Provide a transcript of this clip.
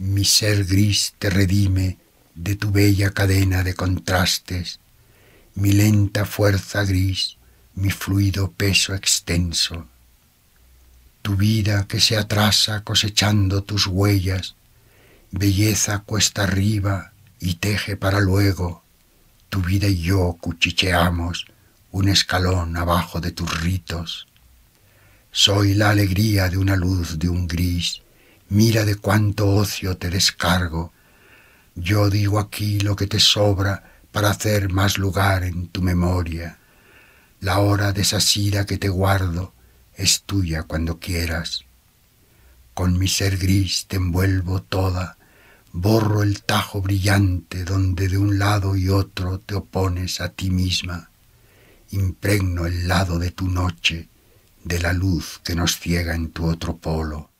Mi ser gris te redime de tu bella cadena de contrastes, mi lenta fuerza gris, mi fluido peso extenso. Tu vida que se atrasa cosechando tus huellas, belleza cuesta arriba y teje para luego. Tu vida y yo cuchicheamos un escalón abajo de tus ritos. Soy la alegría de una luz de un gris mira de cuánto ocio te descargo. Yo digo aquí lo que te sobra para hacer más lugar en tu memoria. La hora desasida que te guardo es tuya cuando quieras. Con mi ser gris te envuelvo toda, borro el tajo brillante donde de un lado y otro te opones a ti misma. Impregno el lado de tu noche de la luz que nos ciega en tu otro polo.